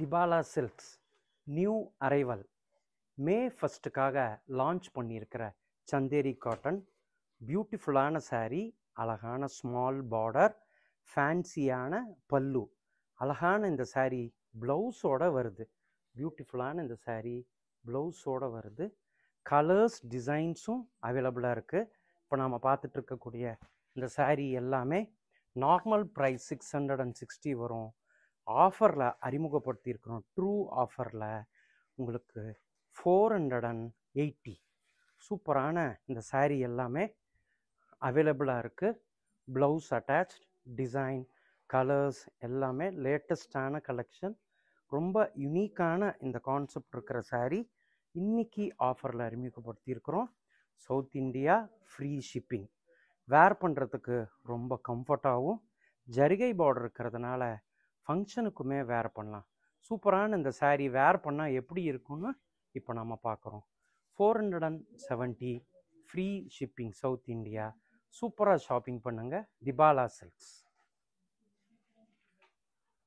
திபாலா silks new arrival May ஃபஸ்ட்டுக்காக launch பண்ணியிருக்கிற Chanderi cotton பியூட்டிஃபுல்லான சாரீ அழகான ஸ்மால் பார்டர் ஃபேன்சியான பல்லு அழகான இந்த சாரீ ப்ளவுஸோடு வருது பியூட்டிஃபுல்லான இந்த சாரீ ப்ளவுஸோடு வருது கலர்ஸ் டிசைன்ஸும் அவைலபிளாக இருக்குது இப்போ நாம் பார்த்துட்டு இருக்கக்கூடிய இந்த சாரீ எல்லாமே normal price six hundred and sixty வரும் ஆஃபரில் அறிமுகப்படுத்தியிருக்கிறோம் ட்ரூ ஆஃபரில் உங்களுக்கு ஃபோர் ஹண்ட்ரட் அண்ட் எயிட்டி சூப்பரான இந்த சாரீ எல்லாமே அவைலபிளாக இருக்குது ப்ளவுஸ் அட்டாச் டிசைன் கலர்ஸ் எல்லாமே லேட்டஸ்டான கலெக்ஷன் ரொம்ப யுனிக்கான இந்த கான்செப்ட் இருக்கிற சாரீ இன்றைக்கி ஆஃபரில் அறிமுகப்படுத்தியிருக்கிறோம் south India free shipping wear பண்ணுறதுக்கு ரொம்ப கம்ஃபர்ட்டாகவும் ஜரிகை பார்டர் இருக்கிறதுனால ஃபங்க்ஷனுக்குமே வேர் பண்ணலாம் சூப்பரான இந்த சாரீ வேர் பண்ணால் எப்படி இருக்கும்னு இப்போ நம்ம பார்க்குறோம் four hundred and seventy free shipping south India சூப்பராக ஷாப்பிங் பண்ணுங்கள் திபாலா சில்க்ஸ்